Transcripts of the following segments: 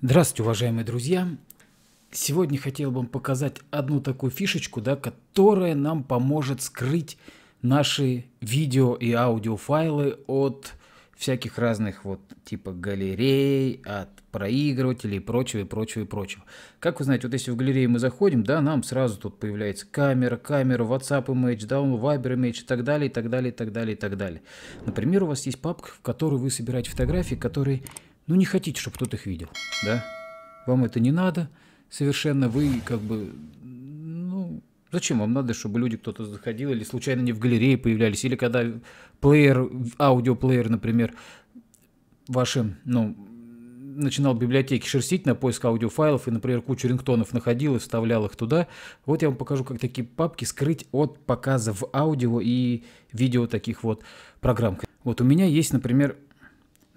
Здравствуйте, уважаемые друзья! Сегодня хотел бы вам показать одну такую фишечку, да, которая нам поможет скрыть наши видео и аудиофайлы от всяких разных вот типа галерей, от проигрывателей и прочего, и прочего, и прочего. Как вы знаете, вот если в галерею мы заходим, да, нам сразу тут появляется камера, камера, WhatsApp image, да, Viber image и так далее, и так далее, и так далее, и так далее. Например, у вас есть папка, в которой вы собираете фотографии, которые ну не хотите, чтобы кто-то их видел, да? Вам это не надо совершенно, вы как бы, ну, зачем вам надо, чтобы люди кто-то заходил или случайно не в галерее появлялись, или когда плеер, аудиоплеер, например, вашим, ну, начинал библиотеки шерстить на поиск аудиофайлов и, например, кучу рингтонов находил и вставлял их туда. Вот я вам покажу, как такие папки скрыть от показа в аудио и видео таких вот программ. Вот у меня есть, например,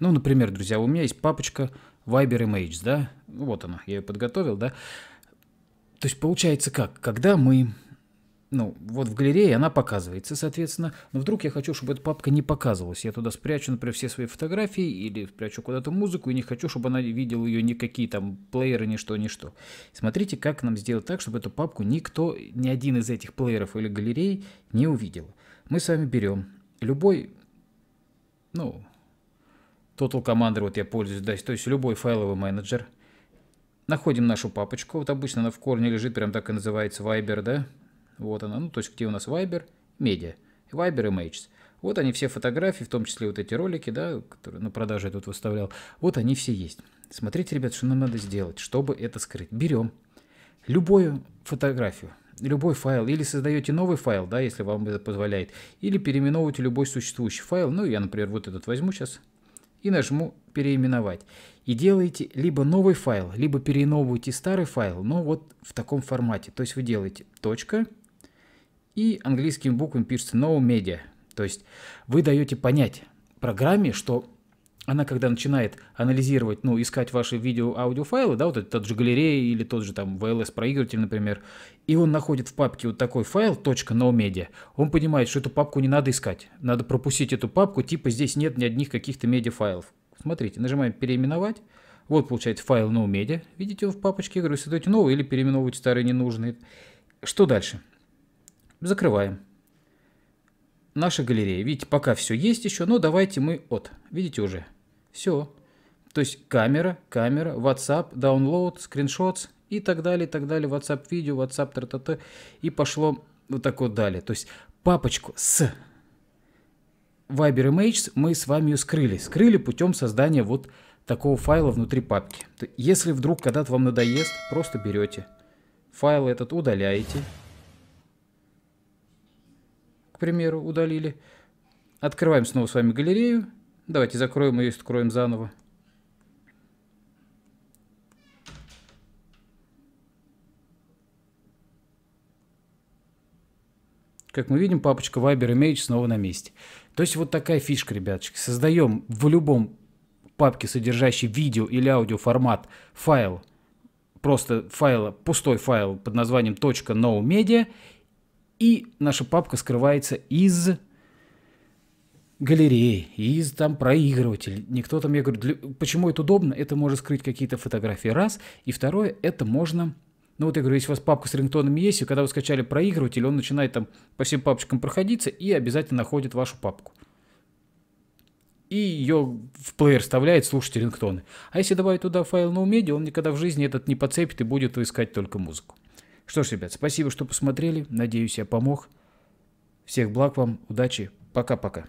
ну, например, друзья, у меня есть папочка Viber Images, да? Ну, вот она, я ее подготовил, да? То есть получается как? Когда мы ну, вот в галерее она показывается, соответственно. Но вдруг я хочу, чтобы эта папка не показывалась. Я туда спрячу, например, все свои фотографии или спрячу куда-то музыку, и не хочу, чтобы она видела ее никакие там плееры, ничто, ничто. Смотрите, как нам сделать так, чтобы эту папку никто, ни один из этих плееров или галерей не увидел. Мы с вами берем любой, ну, Total Commander вот я пользуюсь, да, то есть любой файловый менеджер. Находим нашу папочку, вот обычно она в корне лежит, прям так и называется Viber, да, вот она, ну то есть где у нас Viber, Media, Viber Images. Вот они все фотографии, в том числе вот эти ролики, да, которые на продаже я тут выставлял, вот они все есть. Смотрите, ребят, что нам надо сделать, чтобы это скрыть. Берем любую фотографию, любой файл, или создаете новый файл, да, если вам это позволяет, или переименовываете любой существующий файл, ну я, например, вот этот возьму сейчас, и нажму «Переименовать». И делаете либо новый файл, либо переименовываете старый файл, но вот в таком формате. То есть вы делаете точка и английскими буквами пишется «No Media». То есть вы даете понять программе, что она когда начинает анализировать, ну, искать ваши видео-аудиофайлы, да, вот этот тот же галерея или тот же там VLS-проигрыватель, например, и он находит в папке вот такой файл .nomedia, он понимает, что эту папку не надо искать, надо пропустить эту папку, типа здесь нет ни одних каких-то медиафайлов. Смотрите, нажимаем «Переименовать», вот получается файл NoMedia, видите его в папочке, говорю, создаете новый или переименовываете старый ненужный. Что дальше? Закрываем наша галерея. Видите, пока все есть еще, но давайте мы от. Видите уже? Все. То есть камера, камера, WhatsApp, download, screenshots и так далее, и так далее, WhatsApp видео, WhatsApp тра-та-та, и пошло вот так вот далее. То есть папочку с Viber Images мы с вами ее скрыли. Скрыли путем создания вот такого файла внутри папки. Если вдруг когда-то вам надоест, просто берете файл этот, удаляете, примеру, удалили. Открываем снова с вами галерею. Давайте закроем ее и откроем заново. Как мы видим, папочка Viber Image снова на месте. То есть вот такая фишка, ребяточки. Создаем в любом папке, содержащей видео или аудио формат, файл, просто файл, пустой файл под названием .nomedia и наша папка скрывается из галереи, из там проигрыватель. Никто там, я говорю, для... почему это удобно? Это может скрыть какие-то фотографии, раз. И второе, это можно ну вот я говорю, если у вас папка с рингтонами есть, и когда вы скачали проигрыватель, он начинает там по всем папочкам проходиться и обязательно находит вашу папку. И ее в плеер вставляет, слушать рингтоны. А если добавить туда файл на умеди, он никогда в жизни этот не подцепит и будет искать только музыку. Что ж, ребят, спасибо, что посмотрели. Надеюсь, я помог. Всех благ вам, удачи, пока-пока.